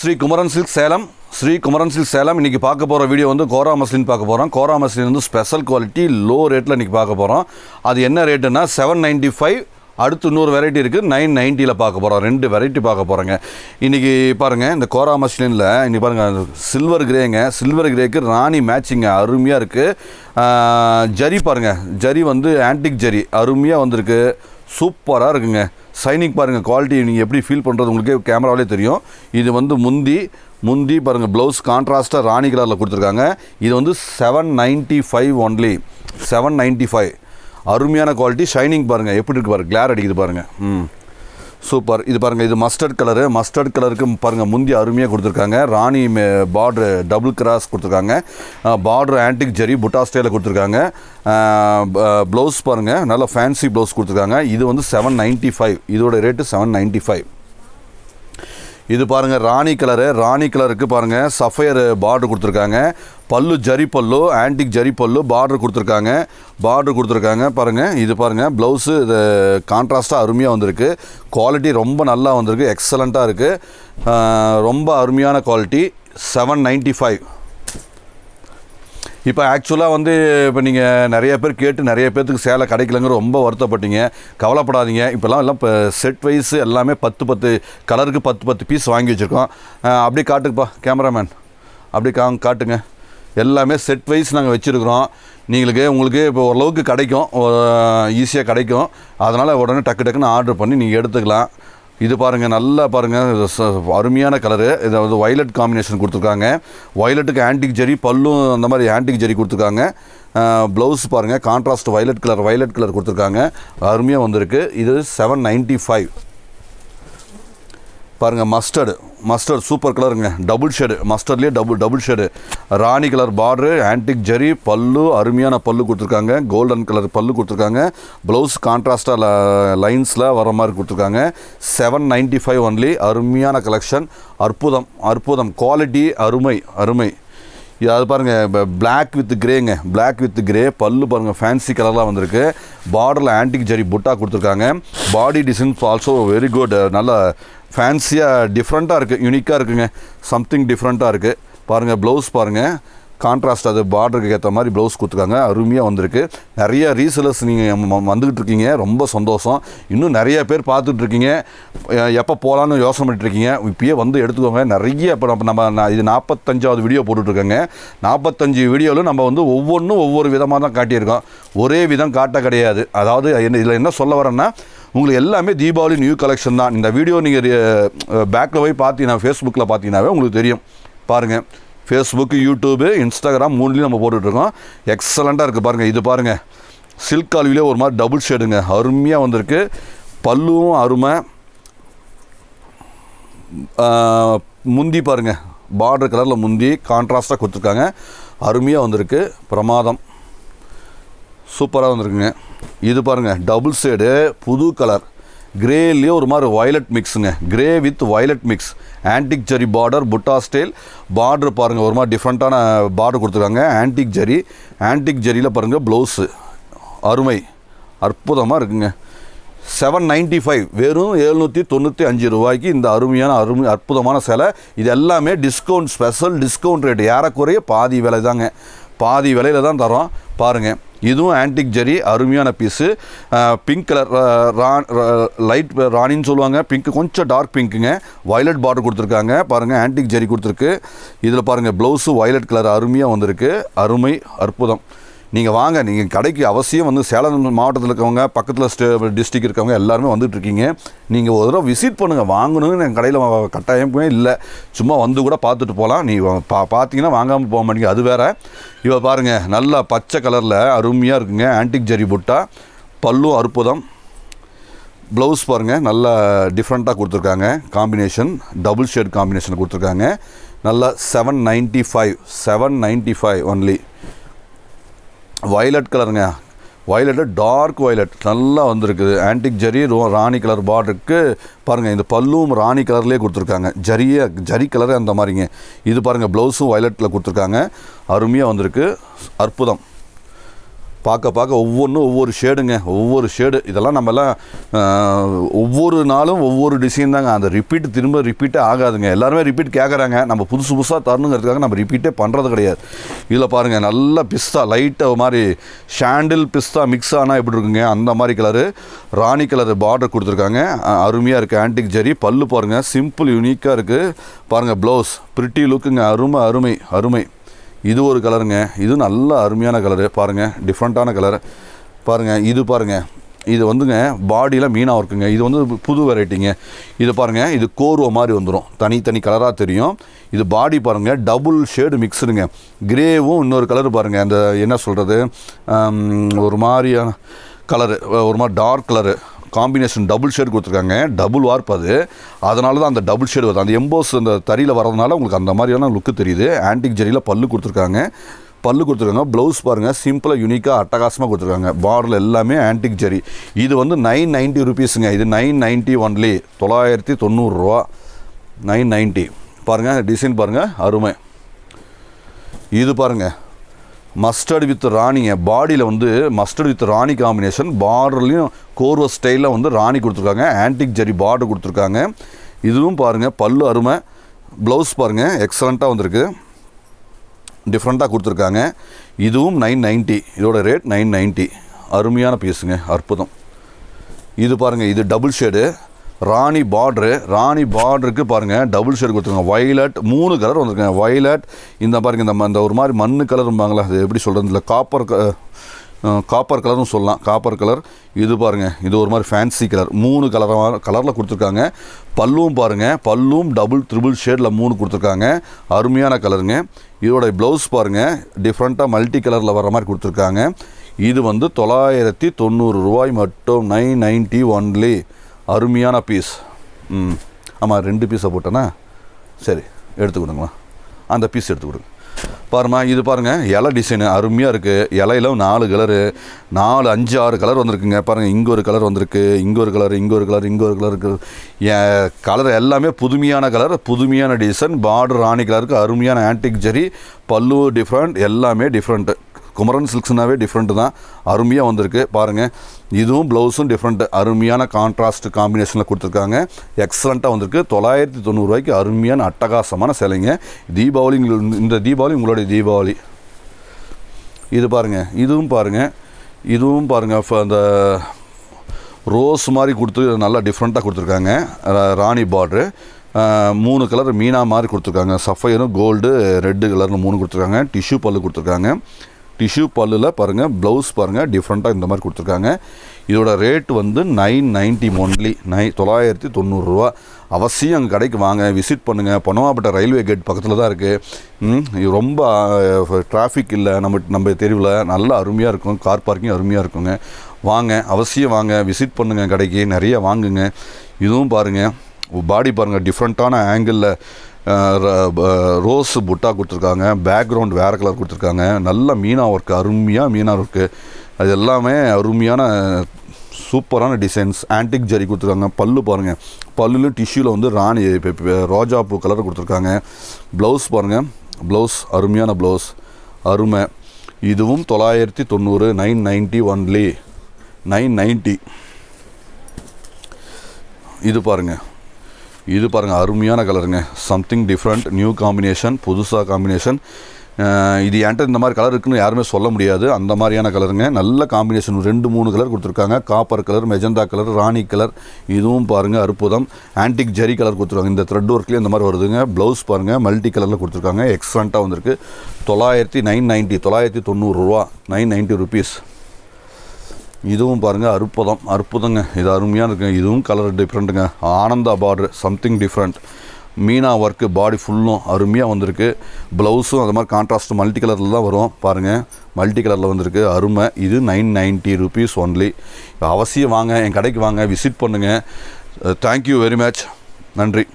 Sri Kumaran silk Salem Sri Kumaran silk Salem இன்றைக்கி பார்க்க போகிற வீடியோ வந்து கோரா மஸ்லின் பார்க்க போகிறோம் கோரா மஸ்லின் வந்து ஸ்பெஷல் குவாலிட்டி லோ ரேட்டில் இன்றைக்கி பார்க்க போகிறோம் அது என்ன ரேட்டுன்னா செவன் நைன்ட்டி ஃபைவ் அடுத்து இன்னொரு வெரைட்டி இருக்குது நைன் நைன்ட்டியில் பார்க்க போகிறோம் ரெண்டு வெரைட்டி பார்க்க போகிறோங்க இன்றைக்கி பாருங்கள் இந்த கோரா மஸ்லினில் இன்றைக்கி பாருங்கள் சில்வர் கிரேங்க சில்வர் கிரேக்கு ராணி மேட்சிங்க அருமையாக இருக்குது ஜரி பாருங்கள் ஜரி வந்து ஆன்டிக் ஜரி அருமையாக வந்திருக்கு சூப்பராக இருக்குங்க சைனிங் பாருங்கள் குவாலிட்டி நீங்கள் எப்படி ஃபீல் பண்ணுறது உங்களுக்கு கேமராவிலே தெரியும் இது வந்து முந்தி முந்தி பாருங்கள் ப்ளவுஸ் கான்ட்ராஸ்ட்டாக ராணி கலரில் கொடுத்துருக்காங்க இது வந்து seven ninety five only seven ninety five அருமையான குவாலிட்டி ஷைனிங் பாருங்கள் எப்படி இருக்கு பாருங்கள் கிளேர் அடிக்குது பாருங்கள் ம் சூப்பர் இது பாருங்கள் இது மஸ்டர்ட் கலரு மஸ்டர்ட் கலருக்கு பாருங்கள் முந்தி அருமையாக கொடுத்துருக்காங்க ராணி பார்ட்ரு டபுள் கிராஸ் கொடுத்துருக்காங்க பார்ட்ரு ஆன்டிக் ஜெரி புட்டா ஸ்டைலில் கொடுத்துருக்காங்க ப்ளவுஸ் பாருங்கள் நல்லா ஃபேன்சி ப்ளவுஸ் கொடுத்துருக்காங்க இது வந்து செவன் நைன்ட்டி ஃபைவ் இதோட ரேட்டு செவன் நைன்ட்டி ஃபைவ் இது பாருங்க ராணி கலரு ராணி கலருக்கு பாருங்க சஃபையர் பார்டர் கொடுத்துருக்காங்க பல்லு ஜரி பல்லு ஆன்டிக் ஜரி பல்லு பார்டர் கொடுத்துருக்காங்க பார்டர் கொடுத்துருக்காங்க பாருங்கள் இது பாருங்கள் ப்ளவுஸு இது கான்ட்ராஸ்ட்டாக அருமையாக வந்திருக்கு குவாலிட்டி ரொம்ப நல்லா வந்திருக்கு எக்ஸலண்ட்டாக இருக்குது ரொம்ப அருமையான குவாலிட்டி செவன் நைன்ட்டி ஃபைவ் இப்போ ஆக்சுவலாக வந்து இப்போ நீங்கள் நிறைய பேர் கேட்டு நிறைய பேர்த்துக்கு சேலை கிடைக்கலங்கிற ரொம்ப வருத்தப்பட்டீங்க கவலைப்படாதீங்க இப்போல்லாம் எல்லாம் இப்போ செட் வைஸ் எல்லாமே பத்து பத்து கலருக்கு பத்து பத்து பீஸ் வாங்கி வச்சுருக்கோம் அப்படி காட்டுக்குப்பா கேமராமேன் அப்படி கா காட்டுங்க எல்லாமே செட் வைஸ் நாங்கள் வச்சுருக்குறோம் நீங்களுக்கு உங்களுக்கு இப்போ ஓரளவுக்கு கிடைக்கும் ஈஸியாக கிடைக்கும் அதனால் உடனே டக்கு டக்குன்னு ஆர்டர் பண்ணி நீங்கள் எடுத்துக்கலாம் இது பாருங்கள் நல்லா பாருங்கள் அருமையான கலரு இதை வந்து வயலட் காம்பினேஷன் கொடுத்துருக்காங்க வயலட்டுக்கு ஆன்டிக் ஜெரி பல்லும் அந்த மாதிரி ஆன்டிக் ஜெரி கொடுத்துருக்காங்க ப்ளவுஸ் பாருங்கள் contrast violet colour violet colour கொடுத்துருக்காங்க அருமையாக வந்திருக்கு இது செவன் நைன்ட்டி ஃபைவ் பாருங்கள் மஸ்டர்டு மஸ்டர்ட் சூப்பர் கலருங்க டபுள் ஷேடு மஸ்டர்ட்லேயே டபுள் டபுள் ஷேடு ராணி கலர் பார்டரு ஆன்டிக் ஜெரி பல்லு அருமையான பல்லு கொடுத்துருக்காங்க கோல்டன் கலர் பல்லு கொடுத்துருக்காங்க ப்ளவுஸ் கான்ட்ராஸ்டாக லைன்ஸில் வர மாதிரி கொடுத்துருக்காங்க செவன் நைன்ட்டி ஃபைவ் ஒன்லி அருமையான கலெக்ஷன் அற்புதம் அற்புதம் குவாலிட்டி அருமை அருமை இதாவது அது பாருங்கள் இப்போ பிளாக் வித் கிரேங்க பிளாக் வித் கிரே பல்லு பாருங்கள் ஃபேன்சி கலர்லாம் வந்திருக்கு பார்டரில் ஆன்டிக் ஜரி புட்டா கொடுத்துருக்காங்க body designs also very good நல்லா ஃபேன்சியாக டிஃப்ரெண்ட்டாக இருக்குது யூனிக்காக இருக்குங்க சம்திங் டிஃப்ரெண்ட்டாக இருக்குது பாருங்கள் ப்ளவுஸ் பாருங்கள் கான்ட்ராஸ்ட் அது பார்டருக்கு ஏற்ற மாதிரி ப்ளவுஸ் கொடுத்துருக்காங்க அருமையாக வந்திருக்கு நிறைய ரீசேலர்ஸ் நீங்கள் வந்துக்கிட்டு இருக்கீங்க ரொம்ப சந்தோஷம் இன்னும் நிறைய பேர் பார்த்துட்டு இருக்கீங்க எப்போ போகலான்னு யோசனை பண்ணிட்டு இருக்கீங்க இப்பயே வந்து எடுத்துக்கோங்க நிறைய இப்போ நம்ம நம்ம இது நாற்பத்தஞ்சாவது வீடியோ போட்டுட்ருக்கோங்க நாற்பத்தஞ்சு வீடியோவில் நம்ம வந்து ஒவ்வொன்றும் ஒவ்வொரு விதமாக தான் காட்டியிருக்கோம் ஒரே விதம் காட்ட கிடையாது அதாவது என்ன இதில் என்ன சொல்ல வரேன்னா உங்களுக்கு எல்லாமே தீபாவளி நியூ கலெக்ஷன் தான் இந்த வீடியோ நீங்கள் பேக்கில் போய் பார்த்தீங்கன்னா ஃபேஸ்புக்கில் பார்த்தீங்கன்னாவே உங்களுக்கு தெரியும் பாருங்கள் ஃபேஸ்புக்கு யூடியூபு இன்ஸ்டாகிராம் மூணுலேயும் நம்ம போட்டுட்ருக்கோம் எக்ஸலண்ட்டாக இருக்குது பாருங்கள் இது பாருங்கள் சில்க் அல்விலே ஒரு மாதிரி டபுள் ஷேடுங்க அருமையாக வந்திருக்கு பல்லுவும் அருமை முந்தி பாருங்கள் பார்டர் கலரில் முந்தி கான்ட்ராஸ்ட்டாக கொடுத்துருக்காங்க அருமையாக வந்திருக்கு பிரமாதம் சூப்பராக வந்திருக்குங்க இது பாருங்கள் டபுள் ஷேடு புது கலர் கிரேலேயே ஒரு மாதிரி வயலட் மிக்ஸுங்க grey with violet mix antique zari border புட்டா ஸ்டைல் பார்டர் பாருங்கள் ஒரு மாதிரி டிஃப்ரெண்ட்டான பார்டர் கொடுத்துருக்காங்க ஆன்டிக் ஜரி ஆன்டிக் ஜரியில் பாருங்கள் ப்ளவுஸு அருமை அற்புதமாக இருக்குங்க செவன் நைன்ட்டி ஃபைவ் வெறும் எழுநூற்றி தொண்ணூற்றி அஞ்சு ரூபாய்க்கு இந்த அருமையான அருமை அற்புதமான சிலை இது எல்லாமே டிஸ்கவுண்ட் ஸ்பெஷல் டிஸ்கவுண்ட் ரேட் ஏறக்குறைய பாதி விலை தாங்க பாதி விலையில் தான் தரோம் பாருங்கள் இதுவும் ஆன்டிக் ஜரி அருமையான பீஸு பிங்க் கலர் லைட் ராணின்னு சொல்லுவாங்க பிங்க்கு கொஞ்சம் டார்க் பிங்க்குங்க வயலட் பார்டர் கொடுத்துருக்காங்க பாருங்கள் ஆன்டிக் ஜரி கொடுத்துருக்கு இதில் பாருங்கள் ப்ளவுஸு வயலட் கலர் அருமையாக வந்திருக்கு அருமை அற்புதம் நீங்கள் வாங்க நீங்கள் கடைக்கு அவசியம் வந்து சேலம் மாவட்டத்தில் இருக்கவங்க பக்கத்தில் ஸ்டே டிஸ்ட்ரிக் இருக்கவங்க எல்லாருமே வந்துட்டுருக்கீங்க நீங்கள் ஒரு தடவை விசிட் பண்ணுங்கள் வாங்கணும்னு எங்கள் கடையில் கட்டாயமே இல்லை சும்மா வந்து கூட பார்த்துட்டு போகலாம் நீ பா பார்த்தீங்கன்னா வாங்காமல் போக மாட்டீங்க அது வேறு இவள் பாருங்கள் நல்லா பச்சை கலரில் அருமையாக இருக்குங்க ஆன்டிக் ஜரி புட்டா பல்லும் அற்புதம் ப்ளவுஸ் பாருங்கள் நல்லா டிஃப்ரெண்ட்டாக கொடுத்துருக்காங்க காம்பினேஷன் டபுள் ஷேட் காம்பினேஷன் கொடுத்துருக்காங்க நல்லா seven ninety five seven ninety five only violet கலருங்க வயலட்டு டார்க் வயலட் நல்லா வந்திருக்குது ஆன்டிக் ஜரி ராணி கலர் பார்டருக்கு பாருங்கள் இந்த பல்லும் ராணி கலர்லேயே கொடுத்துருக்காங்க ஜரியாக ஜரி கலரே அந்த மாதிரிங்க இது பாருங்கள் ப்ளவுஸும் வயலட்டில் கொடுத்துருக்காங்க அருமையாக வந்திருக்கு அற்புதம் பார்க்க பார்க்க ஒவ்வொன்றும் ஒவ்வொரு ஷேடுங்க ஒவ்வொரு ஷேடு இதெல்லாம் நம்மலாம் ஒவ்வொரு நாளும் ஒவ்வொரு டிசைன் தாங்க அந்த ரிப்பீட் திரும்ப ரிப்பீட்டே ஆகாதுங்க எல்லாருமே ரிப்பீட் கேட்குறாங்க நம்ம புதுசு புதுசாக தரணுங்கிறதுக்காக நம்ம ரிப்பீட்டே பண்ணுறது கிடையாது இதில் பாருங்கள் நல்ல பிஸ்தா லைட்டாக மாதிரி ஷாண்டில் பிஸ்தா மிக்ஸ் ஆனால் எப்படி இருக்குங்க அந்த மாதிரி கலரு ராணி கலர் பார்டர் கொடுத்துருக்காங்க அருமையாக இருக்குது ஆன்டிக் ஜரி பல்லு பாருங்கள் சிம்பிள் யூனிக்காக இருக்குது பாருங்கள் ப்ளவுஸ் ப்ரிட்டி லுக்குங்க அருமை அருமை அருமை இது ஒரு கலருங்க இது நல்ல அருமையான கலரு பாருங்கள் டிஃப்ரெண்ட்டான கலர் பாருங்கள் இது பாருங்கள் இது வந்துங்க பாடியில் மீனாக இருக்குங்க இது வந்து புது வெரைட்டிங்க இது பாருங்கள் இது கோர்வை மாதிரி வந்துடும் தனித்தனி கலராக தெரியும் இது பாடி பாருங்கள் டபுள் ஷேடு மிக்ஸுடுங்க கிரேவும் இன்னொரு கலர் பாருங்கள் அந்த என்ன சொல்கிறது ஒரு மாதிரியான கலரு ஒரு மாதிரி dark colour combination double shade கொடுத்துருக்காங்க டபுள் வார்ப் அது அதனால தான் அந்த டபுள் ஷேடு வருது அந்த எம்போஸ் அந்த தறியில் வரதுனால உங்களுக்கு அந்த மாதிரியான லுக்கு தெரியுது ஆன்டிக் ஜெரியில் பல்லு கொடுத்துருக்காங்க பல்லு கொடுத்துருக்காங்க ப்ளவுஸ் பாருங்கள் சிம்பிளாக யூனிக்காக அட்டகாசமாக கொடுத்துருக்காங்க பார்டர் எல்லாமே ஆன்டிக் ஜெரி இது வந்து நைன் நைன்ட்டி ருபீஸுங்க இது நைன் நைன்ட்டி ஒன்லி தொள்ளாயிரத்தி தொண்ணூறுரூவா நைன் நைன்ட்டி பாருங்கள் டிசைன் பாருங்கள் அருமை இது பாருங்கள் மஸ்டர்ட் வித் ராணிங்க பாடியில் வந்து மஸ்டர்ட் வித் ராணி காம்பினேஷன் பார்டர்லேயும் கோர்வ ஸ்டைலில் வந்து ராணி கொடுத்துருக்காங்க ஆன்டிக் ஜரி பார்டர் கொடுத்துருக்காங்க இதுவும் பாருங்கள் பல்லு அருமை ப்ளவுஸ் பாருங்கள் எக்ஸலண்ட்டாக வந்திருக்கு டிஃப்ரெண்ட்டாக கொடுத்துருக்காங்க இதுவும் நைன் நைன்ட்டி இதோட ரேட் நைன் நைன்ட்டி அருமையான பீஸுங்க அற்புதம் இது பாருங்கள் இது டபுள் ஷேடு ராணி பார்ட்ரு ராணி பார்டருக்கு பாருங்கள் டபுள் ஷேர் கொடுத்துருங்க வைலட் மூணு கலர் வந்துருக்கேன் வைலட் இந்த பாருங்க இந்த இந்த ஒரு மாதிரி மண்ணு கலரும்பாங்களா அது எப்படி சொல்கிறது இல்லை காப்பர் காப்பர் கலரும் சொல்லலாம் காப்பர் கலர் இது பாருங்கள் இது ஒரு மாதிரி ஃபேன்சி கலர் மூணு கலராக கலரில் கொடுத்துருக்காங்க பல்லும் பாருங்கள் பல்லும் டபுள் ட்ரிபிள் ஷேடில் மூணு கொடுத்துருக்காங்க அருமையான கலருங்க இதோட ப்ளவுஸ் பாருங்கள் டிஃப்ரெண்ட்டாக மல்டி கலரில் வர மாதிரி கொடுத்துருக்காங்க இது வந்து தொள்ளாயிரத்தி தொண்ணூறு ரூபாய் மட்டும் நைன் நைன்ட்டி ஒன்லி அருமையான பீஸ் ம் ஆமாம் ரெண்டு பீஸை போட்டேன்னா சரி எடுத்து கொடுங்களா அந்த பீஸ் எடுத்து கொடுங்க பாருமா இது பாருங்கள் இலை டிசைனு அருமையாக இருக்குது இலையில நாலு கலரு நாலு அஞ்சு ஆறு கலர் வந்திருக்குங்க பாருங்கள் இங்கே ஒரு கலர் வந்திருக்கு இங்கே ஒரு கலர் இங்கே ஒரு கலர் இங்கே ஒரு கலர் இருக்குது கலர் எல்லாமே புதுமையான கலர் புதுமையான டிசைன் பார்டர் ராணி கலருக்கு அருமையான ஆன்டிக் ஜெரி பல்லு டிஃப்ரெண்ட் எல்லாமே டிஃப்ரெண்ட்டு குமரன் சில்க்ஸ்னாவே டிஃப்ரெண்ட்டு தான் அருமையாக வந்திருக்கு பாருங்கள் இதுவும் ப்ளவுஸும் டிஃப்ரெண்ட் அருமையான கான்ட்ராஸ்ட் காம்பினேஷனில் கொடுத்துருக்காங்க எக்ஸலண்ட்டாக வந்திருக்கு தொள்ளாயிரத்தி தொண்ணூறுரூவாய்க்கு அருமையான அட்டகாசமான சிலைங்க தீபாவளி இந்த தீபாவளி உங்களுடைய தீபாவளி இது பாருங்கள் இதுவும் பாருங்கள் இதுவும் பாருங்கள் இப்போ அந்த ரோஸ் மாதிரி கொடுத்து நல்லா டிஃப்ரெண்ட்டாக கொடுத்துருக்காங்க ராணி பார்ட்ரு மூணு கலர் மீனா மாதிரி கொடுத்துருக்காங்க சஃபையரும் கோல்டு ரெட்டு கலர்னு மூணு கொடுத்துருக்காங்க டிஷ்யூ பல்லு கொடுத்துருக்காங்க டிஷ்யூ பல்லில் பாருங்கள் ப்ளவுஸ் பாருங்கள் டிஃப்ரெண்ட்டாக இந்த மாதிரி கொடுத்துருக்காங்க இதோட ரேட் வந்து நைன் நைன்ட்டி ஒன்லி நை தொள்ளாயிரத்தி தொண்ணூறுரூவா அவசியம் அங்கே கடைக்கு வாங்க விசிட் பண்ணுங்கள் பொனவாப்பட்ட ரயில்வே கேட் பக்கத்தில் தான் இருக்குது ரொம்ப டிராஃபிக் இல்லை நம்ம நம்ம தெருவில் நல்லா அருமையாக இருக்கும் கார் பார்க்கிங் அருமையாக இருக்குங்க வாங்க அவசியம் வாங்க விசிட் பண்ணுங்கள் கடைக்கு நிறைய வாங்குங்க இதுவும் பாருங்கள் பாடி பாருங்கள் டிஃப்ரெண்ட்டான ஆங்கிளில் ரோஸ் புட்டா கொடுத்துருக்காங்க பேக்ரவுண்ட் வேறு கலர் கொடுத்துருக்காங்க நல்ல மீனாக ஒர்க் அருமையாக மீனாக ஒர்க்கு அது எல்லாமே அருமையான சூப்பரான டிசைன்ஸ் ஆன்டிக் ஜரி கொடுத்துருக்காங்க பல்லு பாருங்கள் பல்லுலையும் டிஷ்யூவில் வந்து ராணி ரோஜா பூ கலர் கொடுத்துருக்காங்க ப்ளவுஸ் பாருங்கள் ப்ளவுஸ் அருமையான ப்ளவுஸ் அருமை இதுவும் தொள்ளாயிரத்தி தொண்ணூறு nine ninety only nine ninety இது பாருங்கள் இது பாருங்கள் அருமையான கலருங்க சம்திங் டிஃப்ரெண்ட் நியூ காம்பினேஷன் புதுசாக காம்பினேஷன் இது என்கிட்ட இந்த மாதிரி கலர் இருக்குன்னு யாருமே சொல்ல முடியாது அந்த மாதிரியான கலருங்க நல்ல காம்பினேஷன் ரெண்டு மூணு கலர் கொடுத்துருக்காங்க காப்பர் கலர் மெஜந்தா கலர் ராணி கலர் இதுவும் பாருங்கள் அற்புதம் ஆன்டிக் ஜெரி கலர் கொடுத்துருக்காங்க இந்த த்ரெட் ஒர்க்லேயும் இந்த மாதிரி வருதுங்க ப்ளவுஸ் பாருங்கள் மல்டி கலரில் கொடுத்துருக்காங்க எக்ஸலண்ட்டாக வந்திருக்கு தொள்ளாயிரத்தி நைன் நைன்ட்டி தொள்ளாயிரத்தி தொண்ணூறுரூவா நைன் நைன்ட்டி ருபீஸ் இதுவும் பாருங்கள் அற்புதம் அற்புதங்க இது அருமையாக இருக்குங்க இதுவும் கலர் டிஃப்ரெண்ட்டுங்க ஆனந்தா பார்டர் சம்திங் டிஃப்ரெண்ட் மீனா ஒர்க்கு பாடி ஃபுல்லும் அருமையாக வந்திருக்கு ப்ளவுஸும் அது மாதிரி கான்ட்ராஸ்ட் மல்டி கலரில் தான் வரும் பாருங்கள் மல்டி கலரில் வந்திருக்கு அருமை இது நைன் நைன்ட்டி ருபீஸ் ஒன்லி அவசியம் வாங்க என் கடைக்கு வாங்க விசிட் பண்ணுங்கள் தேங்க்யூ வெரி மச் நன்றி